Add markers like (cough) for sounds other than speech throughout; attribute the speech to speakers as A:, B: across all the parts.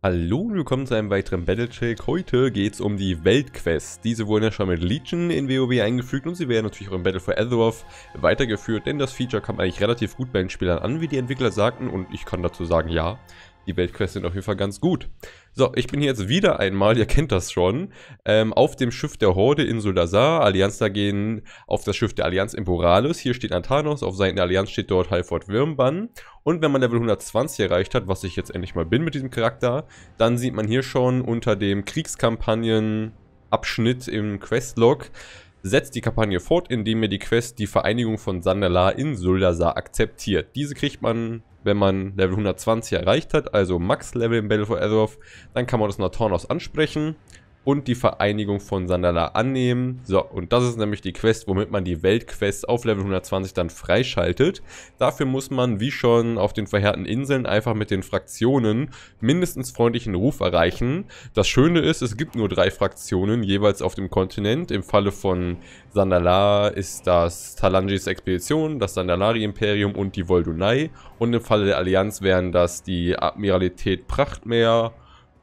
A: Hallo und willkommen zu einem weiteren Battlecheck. Heute geht es um die Weltquests. Diese wurden ja schon mit Legion in WoW eingefügt und sie werden natürlich auch in Battle for Azeroth weitergeführt, denn das Feature kam eigentlich relativ gut bei den Spielern an, wie die Entwickler sagten und ich kann dazu sagen, ja die Weltquests sind auf jeden Fall ganz gut. So, ich bin hier jetzt wieder einmal, ihr kennt das schon, ähm, auf dem Schiff der Horde in Suldazar. Allianz da gehen auf das Schiff der Allianz Emporalis. Hier steht Antanos, auf Seiten der Allianz steht dort Halford Wirmbann. Und wenn man Level 120 erreicht hat, was ich jetzt endlich mal bin mit diesem Charakter, dann sieht man hier schon unter dem Kriegskampagnen... Abschnitt im Questlog, setzt die Kampagne fort, indem ihr die Quest Die Vereinigung von Sandalar in Suldasar akzeptiert. Diese kriegt man, wenn man Level 120 erreicht hat, also Max-Level in Battle for Azeroth. Dann kann man das Natornos ansprechen und die Vereinigung von Sandala annehmen. So, und das ist nämlich die Quest, womit man die Weltquest auf Level 120 dann freischaltet. Dafür muss man, wie schon auf den verheerten Inseln, einfach mit den Fraktionen mindestens freundlichen Ruf erreichen. Das Schöne ist, es gibt nur drei Fraktionen, jeweils auf dem Kontinent. Im Falle von Sandala ist das Talangis Expedition, das Sandalari-Imperium und die Voldunai. Und im Falle der Allianz wären das die Admiralität Prachtmeer,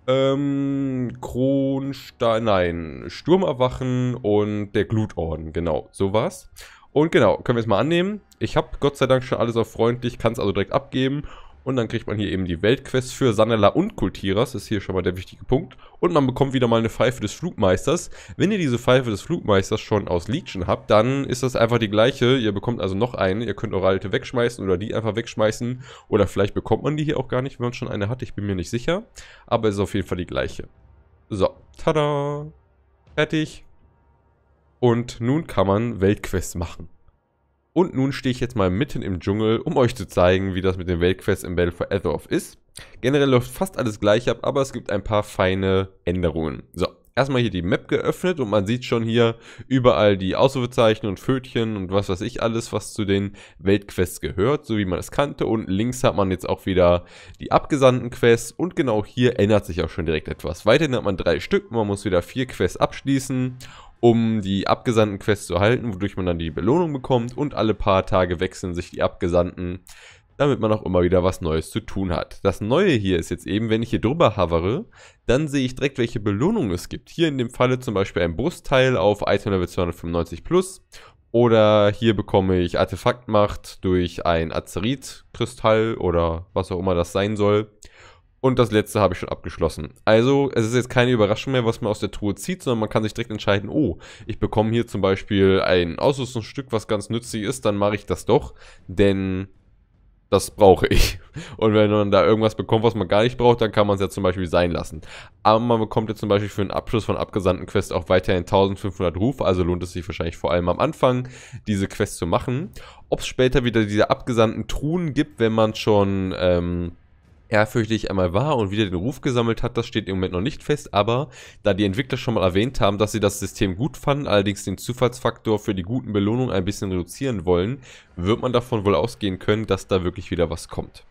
A: ähm, Kronstein, nein, Sturmerwachen und der Glutorden, genau, so war's. Und genau, können wir es mal annehmen. Ich habe Gott sei Dank schon alles auf freundlich, kann es also direkt abgeben und dann kriegt man hier eben die Weltquest für Sanella und Kultiras. Das ist hier schon mal der wichtige Punkt. Und man bekommt wieder mal eine Pfeife des Flugmeisters. Wenn ihr diese Pfeife des Flugmeisters schon aus Legion habt, dann ist das einfach die gleiche. Ihr bekommt also noch eine. Ihr könnt eure alte wegschmeißen oder die einfach wegschmeißen. Oder vielleicht bekommt man die hier auch gar nicht, wenn man schon eine hat. Ich bin mir nicht sicher. Aber es ist auf jeden Fall die gleiche. So, tada. Fertig. Und nun kann man Weltquests machen. Und nun stehe ich jetzt mal mitten im Dschungel, um euch zu zeigen, wie das mit den Weltquests im Battle for Azeroth ist. Generell läuft fast alles gleich ab, aber es gibt ein paar feine Änderungen. So, erstmal hier die Map geöffnet und man sieht schon hier überall die Ausrufezeichen und Fötchen und was weiß ich alles, was zu den Weltquests gehört, so wie man es kannte. Und links hat man jetzt auch wieder die abgesandten Quests und genau hier ändert sich auch schon direkt etwas. Weiterhin hat man drei Stück, man muss wieder vier Quests abschließen um die abgesandten Quests zu erhalten, wodurch man dann die Belohnung bekommt und alle paar Tage wechseln sich die abgesandten, damit man auch immer wieder was Neues zu tun hat. Das Neue hier ist jetzt eben, wenn ich hier drüber hovere, dann sehe ich direkt, welche Belohnungen es gibt. Hier in dem Falle zum Beispiel ein Brustteil auf Item Level 295 plus oder hier bekomme ich Artefaktmacht durch ein Azerit-Kristall oder was auch immer das sein soll. Und das letzte habe ich schon abgeschlossen. Also, es ist jetzt keine Überraschung mehr, was man aus der Truhe zieht, sondern man kann sich direkt entscheiden, oh, ich bekomme hier zum Beispiel ein Ausrüstungsstück, was ganz nützlich ist, dann mache ich das doch, denn das brauche ich. (laughs) Und wenn man da irgendwas bekommt, was man gar nicht braucht, dann kann man es ja zum Beispiel sein lassen. Aber man bekommt jetzt zum Beispiel für einen Abschluss von abgesandten Quests auch weiterhin 1500 Ruf, also lohnt es sich wahrscheinlich vor allem am Anfang, diese Quest zu machen. Ob es später wieder diese abgesandten Truhen gibt, wenn man schon... Ähm, ehrfürchtig einmal war und wieder den Ruf gesammelt hat, das steht im Moment noch nicht fest, aber da die Entwickler schon mal erwähnt haben, dass sie das System gut fanden, allerdings den Zufallsfaktor für die guten Belohnungen ein bisschen reduzieren wollen, wird man davon wohl ausgehen können, dass da wirklich wieder was kommt.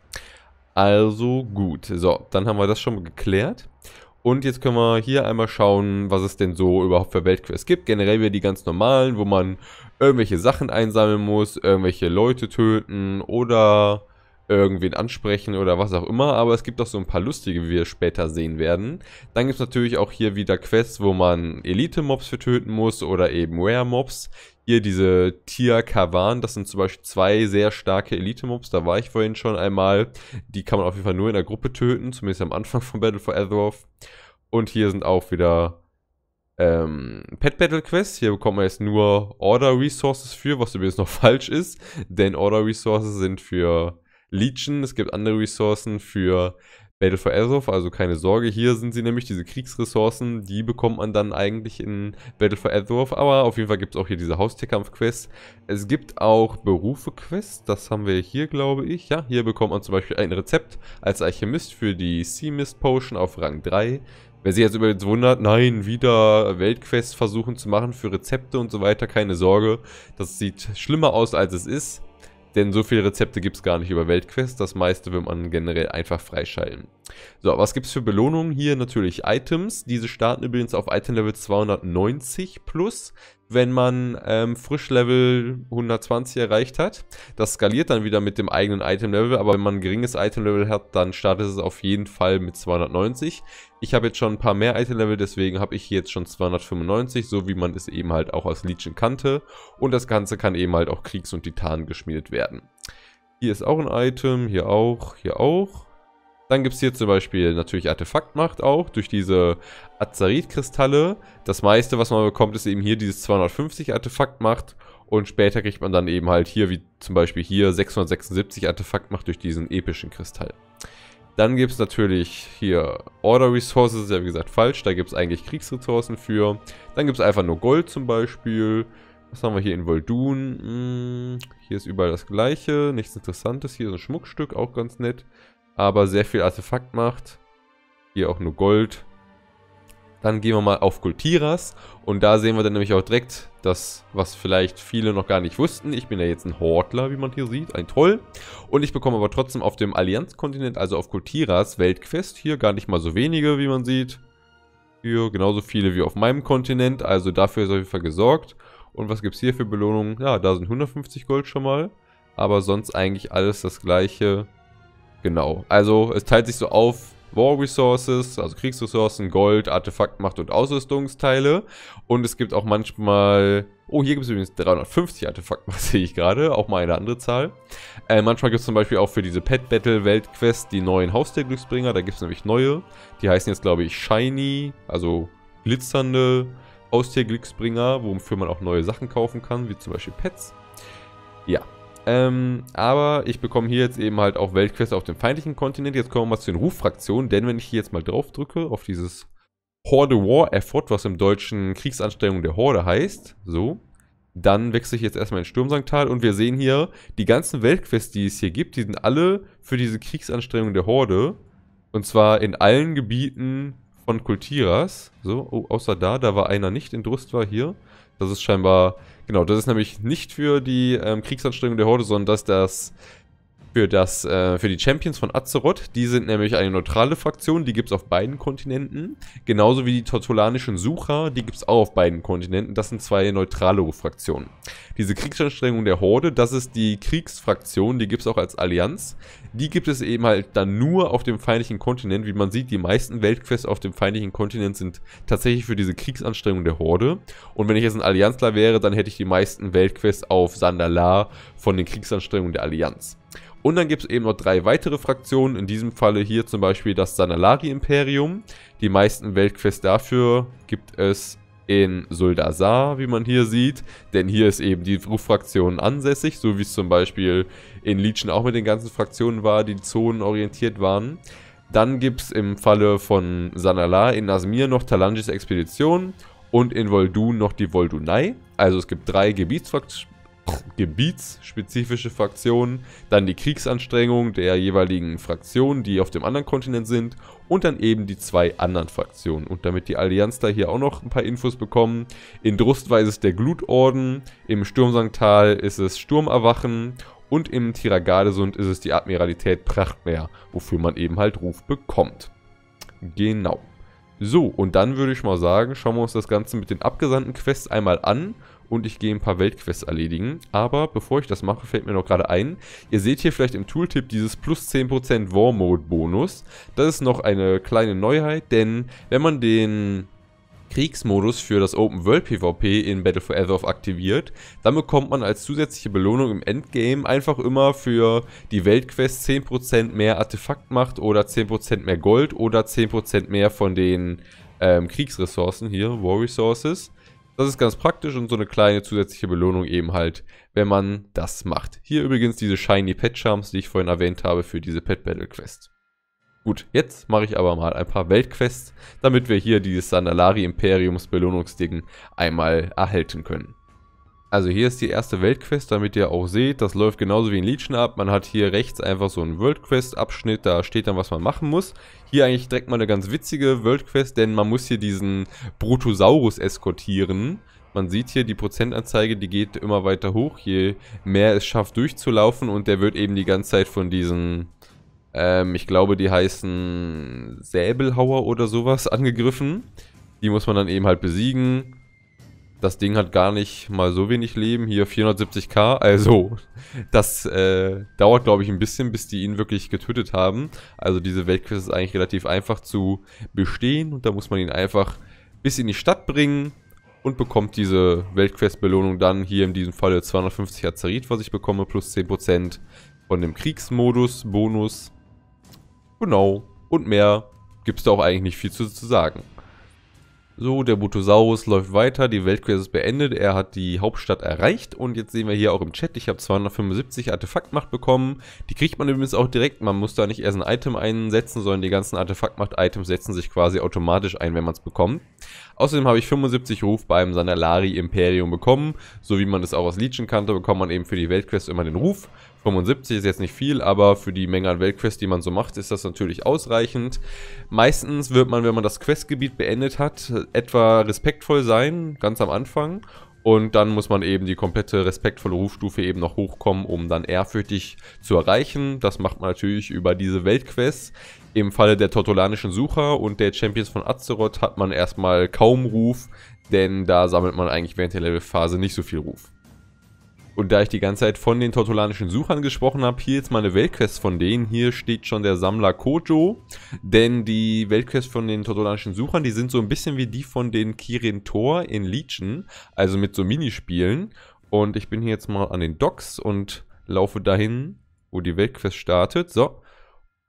A: Also gut, so, dann haben wir das schon mal geklärt. Und jetzt können wir hier einmal schauen, was es denn so überhaupt für Weltquests gibt. Generell wieder die ganz normalen, wo man irgendwelche Sachen einsammeln muss, irgendwelche Leute töten oder irgendwen ansprechen oder was auch immer, aber es gibt auch so ein paar lustige, wie wir später sehen werden. Dann gibt es natürlich auch hier wieder Quests, wo man Elite-Mobs für töten muss oder eben Rare-Mobs. Hier diese Tier-Kavan, das sind zum Beispiel zwei sehr starke Elite-Mobs, da war ich vorhin schon einmal. Die kann man auf jeden Fall nur in der Gruppe töten, zumindest am Anfang von Battle for Azeroth. Und hier sind auch wieder ähm, Pet Battle quests Hier bekommt man jetzt nur Order Resources für, was übrigens noch (laughs) falsch ist, denn Order Resources sind für Legion, es gibt andere Ressourcen für Battle for Azeroth, also keine Sorge, hier sind sie nämlich, diese Kriegsressourcen, die bekommt man dann eigentlich in Battle for Azeroth, aber auf jeden Fall gibt es auch hier diese Haustierkampf-Quests. Es gibt auch Berufe-Quests, das haben wir hier, glaube ich, ja, hier bekommt man zum Beispiel ein Rezept als Alchemist für die Sea Mist Potion auf Rang 3. Wer sich jetzt übrigens wundert, nein, wieder Weltquests versuchen zu machen für Rezepte und so weiter, keine Sorge, das sieht schlimmer aus als es ist. Denn so viele Rezepte gibt es gar nicht über Weltquest. Das meiste wird man generell einfach freischalten. So, was gibt es für Belohnungen? Hier natürlich Items. Diese starten übrigens auf Item Level 290 plus wenn man ähm, frisch Level 120 erreicht hat. Das skaliert dann wieder mit dem eigenen Item-Level, aber wenn man ein geringes Item-Level hat, dann startet es auf jeden Fall mit 290. Ich habe jetzt schon ein paar mehr Item-Level, deswegen habe ich hier jetzt schon 295, so wie man es eben halt auch aus Legion kannte. Und das Ganze kann eben halt auch Kriegs- und Titanen geschmiedet werden. Hier ist auch ein Item, hier auch, hier auch. Dann gibt es hier zum Beispiel natürlich Artefaktmacht auch, durch diese Azarit-Kristalle. Das meiste, was man bekommt, ist eben hier dieses 250 Artefaktmacht. Und später kriegt man dann eben halt hier, wie zum Beispiel hier, 676 Artefaktmacht durch diesen epischen Kristall. Dann gibt es natürlich hier Order Resources, ist ja wie gesagt falsch, da gibt es eigentlich Kriegsressourcen für. Dann gibt es einfach nur Gold zum Beispiel. Was haben wir hier in Voldun? Hm, hier ist überall das gleiche, nichts interessantes. Hier ist ein Schmuckstück, auch ganz nett aber sehr viel Artefakt macht. Hier auch nur Gold. Dann gehen wir mal auf Kultiras und da sehen wir dann nämlich auch direkt das, was vielleicht viele noch gar nicht wussten. Ich bin ja jetzt ein Hortler, wie man hier sieht, ein Troll. Und ich bekomme aber trotzdem auf dem Allianzkontinent, also auf Kultiras, Weltquest. Hier gar nicht mal so wenige, wie man sieht. Hier genauso viele wie auf meinem Kontinent, also dafür ist auf jeden Fall gesorgt. Und was gibt es hier für Belohnungen? Ja, da sind 150 Gold schon mal. Aber sonst eigentlich alles das gleiche Genau, also es teilt sich so auf War Resources, also Kriegsressourcen, Gold, Artefaktmacht und Ausrüstungsteile. Und es gibt auch manchmal, oh hier gibt es übrigens 350 Artefaktmacht, (laughs) sehe ich gerade, auch mal eine andere Zahl. Äh, manchmal gibt es zum Beispiel auch für diese Pet Battle Weltquest die neuen Haustierglücksbringer, da gibt es nämlich neue. Die heißen jetzt glaube ich Shiny, also glitzernde Haustierglücksbringer, wofür man auch neue Sachen kaufen kann, wie zum Beispiel Pets. Ja, ähm, aber ich bekomme hier jetzt eben halt auch Weltquests auf dem feindlichen Kontinent. Jetzt kommen wir mal zu den Ruffraktionen, denn wenn ich hier jetzt mal drauf drücke, auf dieses Horde War Effort, was im Deutschen Kriegsanstellung der Horde heißt, so, dann wechsle ich jetzt erstmal in Sturmsanktal und wir sehen hier, die ganzen Weltquests, die es hier gibt, die sind alle für diese Kriegsanstrengung der Horde. Und zwar in allen Gebieten von Kultiras. So, oh, außer da, da war einer nicht in Drust war hier. Das ist scheinbar Genau, das ist nämlich nicht für die ähm, Kriegsanstrengung der Horde, sondern dass das für, das, äh, für die Champions von Azeroth. Die sind nämlich eine neutrale Fraktion, die gibt es auf beiden Kontinenten. Genauso wie die Tortolanischen Sucher, die gibt es auch auf beiden Kontinenten. Das sind zwei neutrale Fraktionen. Diese Kriegsanstrengung der Horde, das ist die Kriegsfraktion, die gibt es auch als Allianz. Die gibt es eben halt dann nur auf dem feindlichen Kontinent. Wie man sieht, die meisten Weltquests auf dem feindlichen Kontinent sind tatsächlich für diese Kriegsanstrengung der Horde. Und wenn ich jetzt ein Allianzler wäre, dann hätte ich die meisten Weltquests auf Sandalar von den Kriegsanstrengungen der Allianz. Und dann gibt es eben noch drei weitere Fraktionen, in diesem Falle hier zum Beispiel das Sanalari-Imperium. Die meisten Weltquests dafür gibt es in Suldasar, wie man hier sieht, denn hier ist eben die Ruf-Fraktion ansässig, so wie es zum Beispiel in Legion auch mit den ganzen Fraktionen war, die zonenorientiert waren. Dann gibt es im Falle von Sanalar in Nasmir noch Talangis Expedition und in Voldun noch die Voldunai. Also es gibt drei Gebietsfraktionen gebietsspezifische Fraktionen, dann die Kriegsanstrengungen der jeweiligen Fraktionen, die auf dem anderen Kontinent sind, und dann eben die zwei anderen Fraktionen. Und damit die Allianz da hier auch noch ein paar Infos bekommen, in Drustweis ist es der Glutorden, im Sturmsanktal ist es Sturmerwachen und im Tiragadesund ist es die Admiralität Prachtmeer, wofür man eben halt Ruf bekommt. Genau. So, und dann würde ich mal sagen, schauen wir uns das Ganze mit den abgesandten Quests einmal an und ich gehe ein paar Weltquests erledigen. Aber bevor ich das mache, fällt mir noch gerade ein, ihr seht hier vielleicht im Tooltip dieses plus 10% War Mode Bonus. Das ist noch eine kleine Neuheit, denn wenn man den Kriegsmodus für das Open World PvP in Battle for Azeroth aktiviert. Dann bekommt man als zusätzliche Belohnung im Endgame einfach immer für die Weltquest 10% mehr Artefaktmacht oder 10% mehr Gold oder 10% mehr von den ähm, Kriegsressourcen hier, War Resources. Das ist ganz praktisch und so eine kleine zusätzliche Belohnung eben halt, wenn man das macht. Hier übrigens diese Shiny Pet Charms, die ich vorhin erwähnt habe für diese Pet Battle Quest. Gut, jetzt mache ich aber mal ein paar Weltquests, damit wir hier dieses Sandalari Imperiums Belohnungsding einmal erhalten können. Also hier ist die erste Weltquest, damit ihr auch seht, das läuft genauso wie in Legion ab. Man hat hier rechts einfach so einen Worldquest-Abschnitt, da steht dann, was man machen muss. Hier eigentlich direkt mal eine ganz witzige Worldquest, denn man muss hier diesen Brutosaurus eskortieren. Man sieht hier die Prozentanzeige, die geht immer weiter hoch, je mehr es schafft durchzulaufen und der wird eben die ganze Zeit von diesen, ähm, ich glaube die heißen Säbelhauer oder sowas angegriffen. Die muss man dann eben halt besiegen das Ding hat gar nicht mal so wenig Leben. Hier 470k. Also, das äh, dauert, glaube ich, ein bisschen, bis die ihn wirklich getötet haben. Also, diese Weltquest ist eigentlich relativ einfach zu bestehen. Und da muss man ihn einfach bis in die Stadt bringen und bekommt diese Weltquest-Belohnung dann hier in diesem Falle 250 Azerit, was ich bekomme, plus 10% von dem Kriegsmodus-Bonus. Genau. Und mehr gibt es da auch eigentlich nicht viel zu, zu sagen. So, der Butosaurus läuft weiter, die Weltquest ist beendet, er hat die Hauptstadt erreicht und jetzt sehen wir hier auch im Chat, ich habe 275 Artefaktmacht bekommen. Die kriegt man übrigens auch direkt, man muss da nicht erst ein Item einsetzen, sondern die ganzen Artefaktmacht-Items setzen sich quasi automatisch ein, wenn man es bekommt. Außerdem habe ich 75 Ruf beim Sandalari Imperium bekommen, so wie man das auch aus Legion kannte, bekommt man eben für die Weltquest immer den Ruf. 75 ist jetzt nicht viel, aber für die Menge an Weltquests, die man so macht, ist das natürlich ausreichend. Meistens wird man, wenn man das Questgebiet beendet hat, etwa respektvoll sein, ganz am Anfang. Und dann muss man eben die komplette respektvolle Rufstufe eben noch hochkommen, um dann ehrfürchtig zu erreichen. Das macht man natürlich über diese Weltquests. Im Falle der Tortolanischen Sucher und der Champions von Azeroth hat man erstmal kaum Ruf, denn da sammelt man eigentlich während der Levelphase nicht so viel Ruf. Und da ich die ganze Zeit von den tortolanischen Suchern gesprochen habe, hier jetzt mal eine Weltquest von denen. Hier steht schon der Sammler Kojo, denn die Weltquests von den tortolanischen Suchern, die sind so ein bisschen wie die von den Kirin Tor in Legion, also mit so Minispielen. Und ich bin hier jetzt mal an den Docks und laufe dahin, wo die Weltquest startet. So.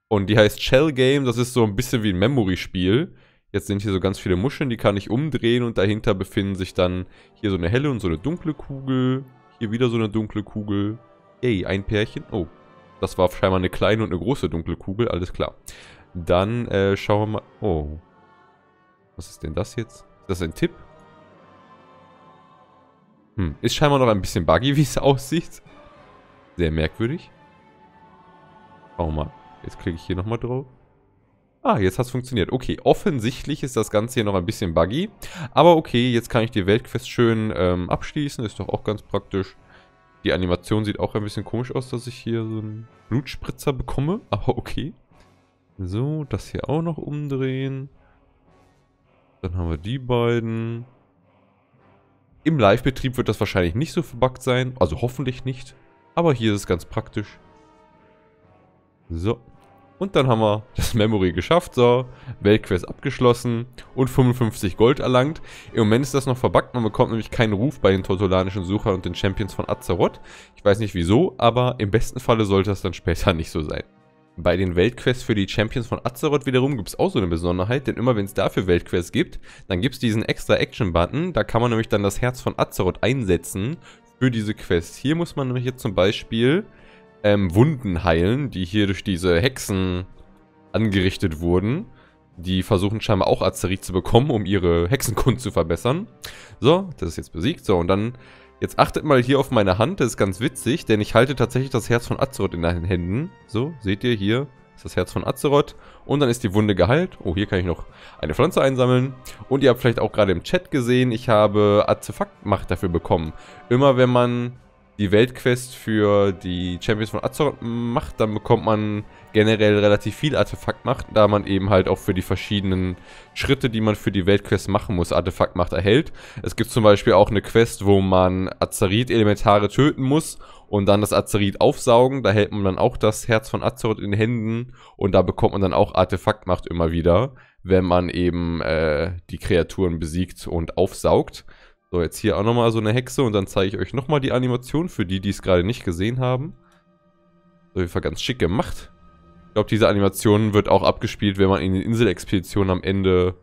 A: Und die heißt Shell Game, das ist so ein bisschen wie ein Memory-Spiel. Jetzt sind hier so ganz viele Muscheln, die kann ich umdrehen und dahinter befinden sich dann hier so eine helle und so eine dunkle Kugel. Hier wieder so eine dunkle Kugel. Ey, ein Pärchen. Oh, das war scheinbar eine kleine und eine große dunkle Kugel. Alles klar. Dann äh, schauen wir mal... Oh. Was ist denn das jetzt? Ist das ein Tipp? Hm, ist scheinbar noch ein bisschen buggy, (laughs) wie es aussieht. Sehr merkwürdig. Schauen wir mal. Jetzt klicke ich hier nochmal drauf. Ah, jetzt hat es funktioniert. Okay, offensichtlich ist das Ganze hier noch ein bisschen buggy. Aber okay, jetzt kann ich die Weltquest schön ähm, abschließen. Ist doch auch ganz praktisch. Die Animation sieht auch ein bisschen komisch aus, dass ich hier so einen Blutspritzer bekomme. (laughs) Aber okay. So, das hier auch noch umdrehen. Dann haben wir die beiden. Im Live-Betrieb wird das wahrscheinlich nicht so verbuggt sein. Also hoffentlich nicht. Aber hier ist es ganz praktisch. So. Und dann haben wir das Memory geschafft, so, Weltquest abgeschlossen und 55 Gold erlangt. Im Moment ist das noch verbuggt, man bekommt nämlich keinen Ruf bei den tortolanischen Suchern und den Champions von Azeroth. Ich weiß nicht wieso, aber im besten Falle sollte das dann später (laughs) nicht so sein. Bei den Weltquests für die Champions von Azeroth wiederum gibt es auch so eine Besonderheit, denn immer wenn es dafür Weltquests gibt, dann gibt es diesen extra Action-Button, da kann man nämlich dann das Herz von Azeroth einsetzen für diese Quest. Hier muss man nämlich jetzt zum Beispiel ähm, Wunden heilen, die hier durch diese Hexen angerichtet wurden. Die versuchen scheinbar auch Azerit zu bekommen, um ihre Hexenkunst zu verbessern. So, das ist jetzt besiegt. So, und dann, jetzt achtet mal hier auf meine Hand, das ist ganz witzig, denn ich halte tatsächlich das Herz von Azeroth in den Händen. So, seht ihr hier, ist das Herz von Azeroth. Und dann ist die Wunde geheilt. Oh, hier kann ich noch eine Pflanze einsammeln. Und ihr habt vielleicht auch gerade im Chat gesehen, ich habe Artefaktmacht dafür bekommen. Immer wenn man die Weltquest für die Champions von Azeroth macht, dann bekommt man generell relativ viel Artefaktmacht, da man eben halt auch für die verschiedenen Schritte, die man für die Weltquest machen muss, Artefaktmacht erhält. Es gibt zum Beispiel auch eine Quest, wo man Azerit-Elementare töten muss und dann das Azerit aufsaugen. Da hält man dann auch das Herz von Azeroth in den Händen und da bekommt man dann auch Artefaktmacht immer wieder, wenn man eben äh, die Kreaturen besiegt und aufsaugt. So, jetzt hier auch nochmal so eine Hexe und dann zeige ich euch nochmal die Animation für die, die es gerade nicht gesehen haben. So, jeden Fall ganz schick gemacht. Ich glaube, diese Animation wird auch abgespielt, wenn man in den Inselexpeditionen am Ende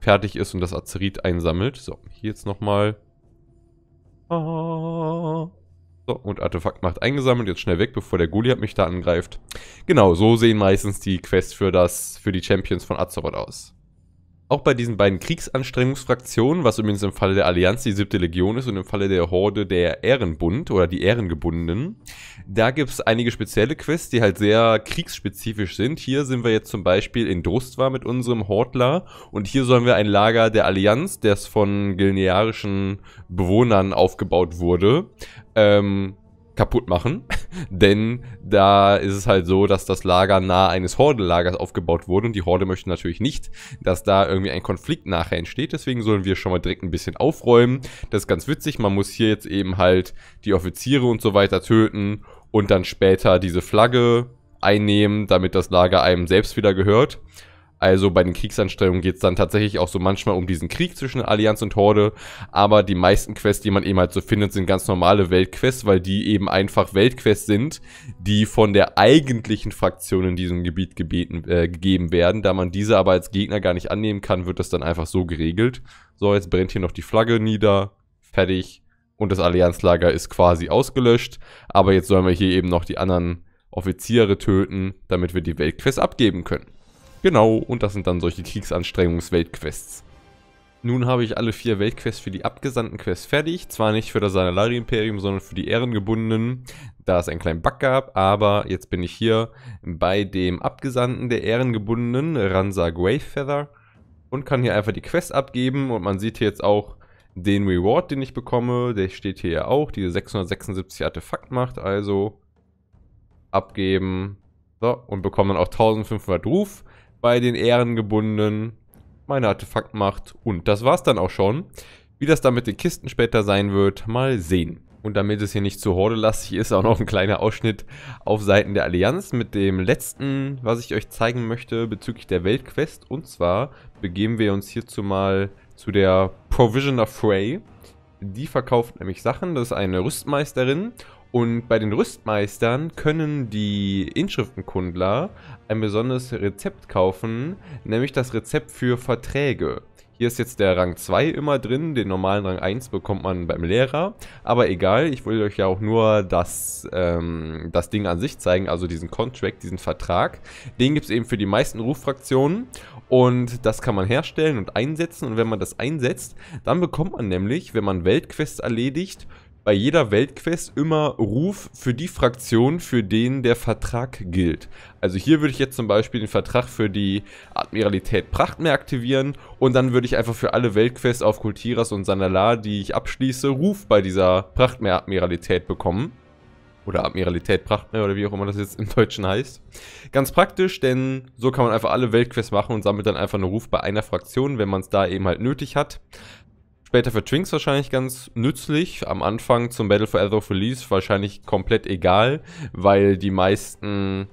A: fertig ist und das Azerit einsammelt. So, hier jetzt nochmal. Ah. So, und Artefakt macht eingesammelt, jetzt schnell weg, bevor der Goliath mich da angreift. Genau, so sehen meistens die Quests für, das, für die Champions von Azeroth aus. Auch bei diesen beiden Kriegsanstrengungsfraktionen, was übrigens im Falle der Allianz die siebte Legion ist und im Falle der Horde der Ehrenbund oder die Ehrengebundenen, da gibt es einige spezielle Quests, die halt sehr kriegsspezifisch sind. Hier sind wir jetzt zum Beispiel in Drustwa mit unserem Hortler und hier sollen wir ein Lager der Allianz, das von gilnearischen Bewohnern aufgebaut wurde, ähm, kaputt machen. (laughs) Denn da ist es halt so, dass das Lager nahe eines Horde-Lagers aufgebaut wurde und die Horde möchte natürlich nicht, dass da irgendwie ein Konflikt nachher entsteht. Deswegen sollen wir schon mal direkt ein bisschen aufräumen. Das ist ganz witzig. Man muss hier jetzt eben halt die Offiziere und so weiter töten und dann später diese Flagge einnehmen, damit das Lager einem selbst wieder gehört. Also bei den Kriegsanstrengungen geht es dann tatsächlich auch so manchmal um diesen Krieg zwischen Allianz und Horde. Aber die meisten Quests, die man eben halt so findet, sind ganz normale Weltquests, weil die eben einfach Weltquests sind, die von der eigentlichen Fraktion in diesem Gebiet gebeten, äh, gegeben werden. Da man diese aber als Gegner gar nicht annehmen kann, wird das dann einfach so geregelt. So, jetzt brennt hier noch die Flagge nieder. Fertig. Und das Allianzlager ist quasi ausgelöscht. Aber jetzt sollen wir hier eben noch die anderen Offiziere töten, damit wir die Weltquest abgeben können. Genau, und das sind dann solche Kriegsanstrengungs-Weltquests. Nun habe ich alle vier Weltquests für die abgesandten Quests fertig. Zwar nicht für das Sanalari-Imperium, sondern für die Ehrengebundenen, da es einen kleinen Bug gab. Aber jetzt bin ich hier bei dem Abgesandten der Ehrengebundenen, Ransa Greyfeather. Und kann hier einfach die Quest abgeben. Und man sieht hier jetzt auch den Reward, den ich bekomme. Der steht hier ja auch, diese 676 Artefakt macht. Also abgeben. So, und bekomme dann auch 1500 Ruf bei den Ehrengebundenen meine macht. Und das war's dann auch schon. Wie das dann mit den Kisten später sein wird, mal sehen. Und damit es hier nicht zu hordelastig ist, auch noch ein kleiner Ausschnitt auf Seiten der Allianz mit dem letzten, was ich euch zeigen möchte bezüglich der Weltquest. Und zwar begeben wir uns hierzu mal zu der Provisioner Frey. Die verkauft nämlich Sachen, das ist eine Rüstmeisterin und bei den Rüstmeistern können die Inschriftenkundler ein besonderes Rezept kaufen, nämlich das Rezept für Verträge. Hier ist jetzt der Rang 2 immer drin, den normalen Rang 1 bekommt man beim Lehrer. Aber egal, ich wollte euch ja auch nur das, ähm, das Ding an sich zeigen, also diesen Contract, diesen Vertrag. Den gibt es eben für die meisten Ruffraktionen und das kann man herstellen und einsetzen. Und wenn man das einsetzt, dann bekommt man nämlich, wenn man Weltquests erledigt, bei jeder Weltquest immer Ruf für die Fraktion, für den der Vertrag gilt. Also hier würde ich jetzt zum Beispiel den Vertrag für die Admiralität Prachtmeer aktivieren und dann würde ich einfach für alle Weltquests auf Kultiras und Sandala, die ich abschließe, Ruf bei dieser Prachtmeer Admiralität bekommen. Oder Admiralität Prachtmeer oder wie auch immer das jetzt im Deutschen heißt. Ganz praktisch, denn so kann man einfach alle Weltquests machen und sammelt dann einfach einen Ruf bei einer Fraktion, wenn man es da eben halt nötig hat. Später für Twinks wahrscheinlich ganz nützlich. Am Anfang zum Battle for Azeroth Release wahrscheinlich komplett egal, weil die meisten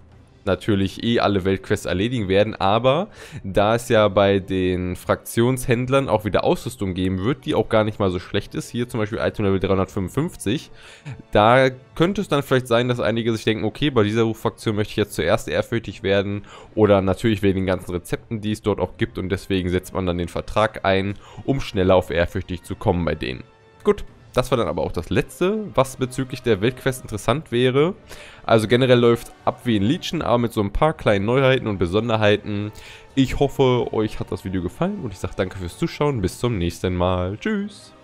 A: natürlich eh alle Weltquests erledigen werden, aber da es ja bei den Fraktionshändlern auch wieder Ausrüstung geben wird, die auch gar nicht mal so schlecht ist, hier zum Beispiel Item Level 355, da könnte es dann vielleicht sein, dass einige sich denken, okay, bei dieser Fraktion möchte ich jetzt zuerst ehrfürchtig werden oder natürlich wegen den ganzen Rezepten, die es dort auch gibt und deswegen setzt man dann den Vertrag ein, um schneller auf ehrfürchtig zu kommen bei denen. Gut, das war dann aber auch das letzte, was bezüglich der Weltquest interessant wäre. Also generell läuft ab wie in Legion, aber mit so ein paar kleinen Neuheiten und Besonderheiten. Ich hoffe, euch hat das Video gefallen und ich sage danke fürs Zuschauen. Bis zum nächsten Mal. Tschüss.